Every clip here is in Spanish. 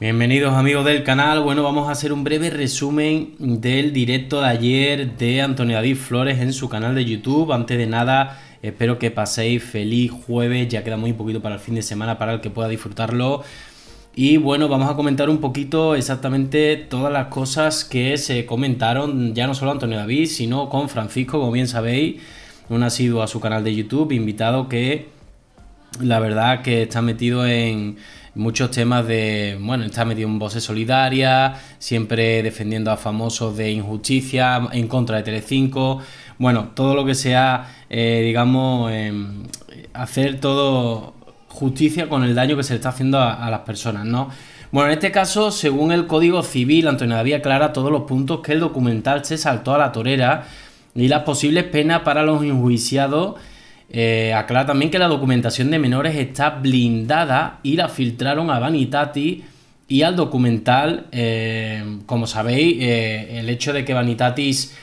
Bienvenidos amigos del canal, bueno vamos a hacer un breve resumen del directo de ayer de Antonio David Flores en su canal de YouTube. Antes de nada espero que paséis feliz jueves, ya queda muy poquito para el fin de semana para el que pueda disfrutarlo. Y bueno, vamos a comentar un poquito exactamente todas las cosas que se comentaron, ya no solo Antonio David, sino con Francisco, como bien sabéis un sido a su canal de YouTube, invitado que la verdad que está metido en muchos temas de, bueno, está metido en voces solidarias, siempre defendiendo a famosos de injusticia, en contra de Telecinco, bueno, todo lo que sea, eh, digamos, em, hacer todo justicia con el daño que se le está haciendo a, las personas, ¿no? Bueno, en este caso, según el Código Civil, Antonio había aclara todos los puntos que el documental se saltó a la torera y las posibles penas para los enjuiciados. Eh, aclara también que la documentación de menores está blindada y la filtraron a Vanitatis y al documental. Eh, como sabéis, eh, el hecho de que Vanitatis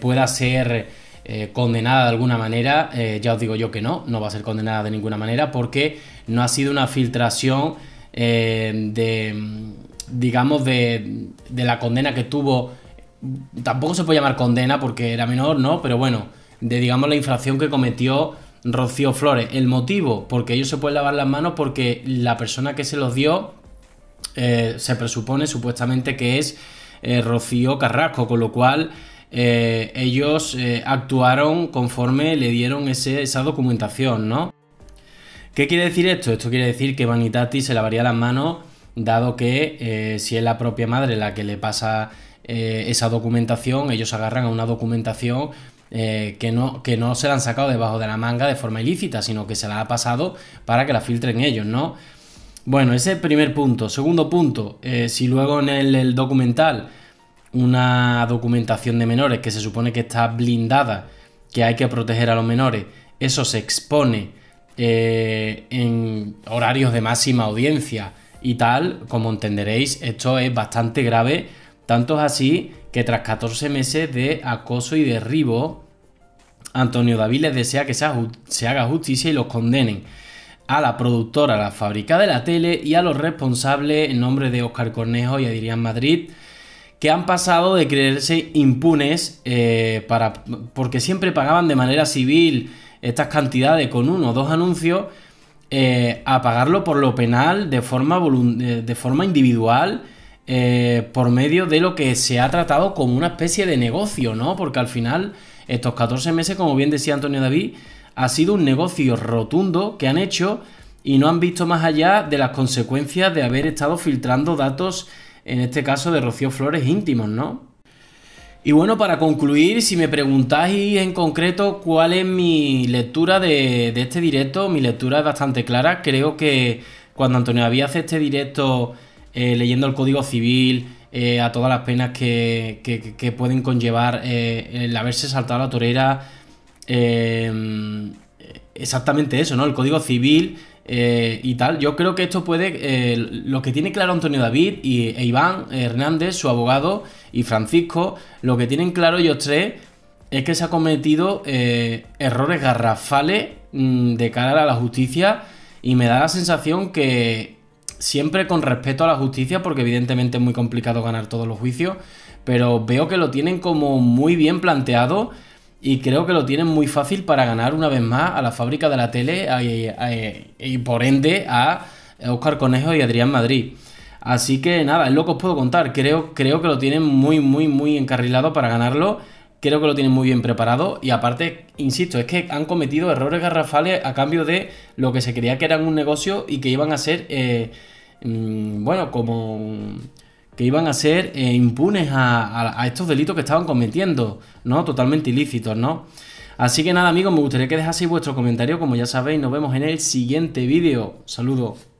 pueda ser condenada de alguna manera, ya os digo yo que no, no va a ser condenada de ninguna manera porque no ha sido una filtración de, digamos, de, de la condena que tuvo tampoco se puede llamar condena porque era menor, ¿no? Pero bueno, de digamos la infracción que cometió Rocío Flores. El motivo, porque ellos se pueden lavar las manos porque la persona que se los dio eh, se presupone supuestamente que es eh, Rocío Carrasco, con lo cual eh, ellos actuaron conforme le dieron ese, esa documentación, ¿no? ¿Qué quiere decir esto? Esto quiere decir que Vanitati se lavaría las manos, dado que si es la propia madre la que le pasa eh, esa documentación, ellos agarran a una documentación eh, que, no, que no se la han sacado debajo de la manga de forma ilícita, sino que se la ha pasado para que la filtren ellos, ¿no? Bueno, ese es el primer punto. Segundo punto, eh, si luego en el, documental una documentación de menores que se supone que está blindada, que hay que proteger a los menores, eso se expone en horarios de máxima audiencia y tal, como entenderéis, esto es bastante grave tanto es así que tras 14 meses de acoso y derribo, Antonio les desea que se haga justicia y los condenen a la productora, a la fábrica de la tele y a los responsables en nombre de Oscar Cornejo y Adrián Madrid, que han pasado de creerse impunes eh, para, porque siempre pagaban de manera civil estas cantidades con uno o dos anuncios, eh, a pagarlo por lo penal de forma, de forma individual eh, por medio de lo que se ha tratado como una especie de negocio, ¿no? Porque al final, estos 14 meses, como bien decía Antonio David, ha sido un negocio rotundo que han hecho y no han visto más allá de las consecuencias de haber estado filtrando datos, en este caso de Rocío Flores, íntimos, ¿no? Y bueno, para concluir, si me preguntáis en concreto cuál es mi lectura de, de este directo, mi lectura es bastante clara. Creo que cuando Antonio David hace este directo eh, leyendo el Código Civil, eh, a todas las penas que, pueden conllevar eh, el haberse saltado a la torera. exactamente eso, ¿no? El Código Civil y tal. Yo creo que esto puede... lo que tiene claro Antonio David y, e Iván Hernández, su abogado, y Francisco, lo que tienen claro ellos tres es que se ha cometido errores garrafales mm, de cara a la justicia y me da la sensación que siempre con respeto a la justicia, porque evidentemente es muy complicado ganar todos los juicios, pero veo que lo tienen como muy bien planteado y creo que lo tienen muy fácil para ganar una vez más a la fábrica de la tele y, por ende a Oscar Conejo y Adrián Madrid. Así que nada, es lo que os puedo contar. Creo, creo que lo tienen muy, muy, muy encarrilado para ganarlo. Creo que lo tienen muy bien preparado. Y aparte, insisto, es que han cometido errores garrafales a cambio de lo que se creía que eran un negocio y que iban a ser eh, Mm, bueno, como que iban a ser eh, impunes a, a, estos delitos que estaban cometiendo, ¿no? Totalmente ilícitos, ¿no? Así que nada, amigos, me gustaría que dejaseis vuestro comentario, como ya sabéis, nos vemos en el siguiente vídeo. Saludos.